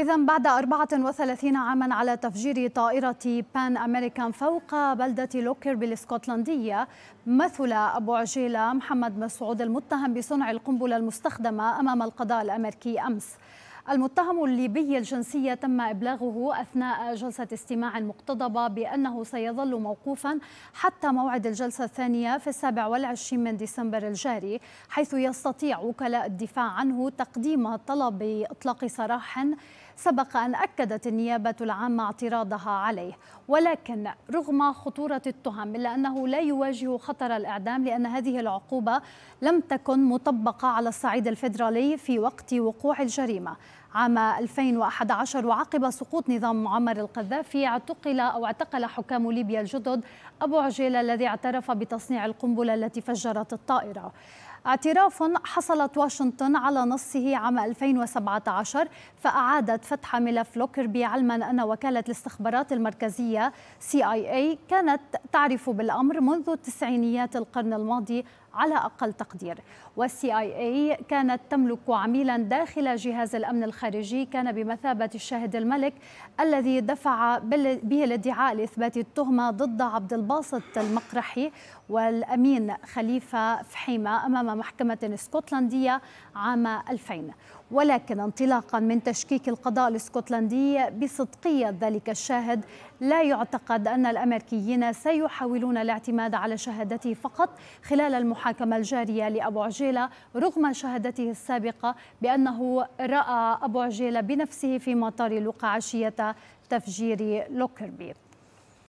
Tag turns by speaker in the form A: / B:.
A: إذا بعد 34 عاما على تفجير طائرة بان أمريكان فوق بلدة لوكر بالاسكتلندية مثل أبو عجيلة محمد مسعود المتهم بصنع القنبلة المستخدمة أمام القضاء الأمريكي أمس المتهم الليبي الجنسية تم إبلاغه أثناء جلسة استماع مقتضبة بأنه سيظل موقوفا حتى موعد الجلسة الثانية في السابع والعشرين من ديسمبر الجاري حيث يستطيع وكلاء الدفاع عنه تقديم طلب إطلاق سراح سبق أن أكدت النيابة العامة اعتراضها عليه ولكن رغم خطورة التهم إلا أنه لا يواجه خطر الإعدام لأن هذه العقوبة لم تكن مطبقة على الصعيد الفيدرالي في وقت وقوع الجريمة عام 2011 وعقب سقوط نظام معمر القذافي اعتقل او اعتقل حكام ليبيا الجدد ابو عجيل الذي اعترف بتصنيع القنبله التي فجرت الطائره. اعتراف حصلت واشنطن على نصه عام 2017 فأعادت فتح ملف لوكربي علما أن وكالة الاستخبارات المركزية CIA كانت تعرف بالأمر منذ تسعينيات القرن الماضي على أقل تقدير والسي آي اي كانت تملك عميلا داخل جهاز الأمن الخارجي كان بمثابة الشاهد الملك الذي دفع به الادعاء لإثبات التهمة ضد عبد الباسط المقرحي والأمين خليفة فحيمة أمام محكمة اسكتلندية عام 2000 ولكن انطلاقا من تشكيك القضاء الاسكتلندي بصدقية ذلك الشاهد لا يعتقد أن الأمريكيين سيحاولون الاعتماد على شهادته فقط خلال المحاكمة الجارية لأبو عجيلة رغم شهادته السابقة بأنه رأى أبو عجيلة بنفسه في مطار لوقا عشية تفجير لوكربي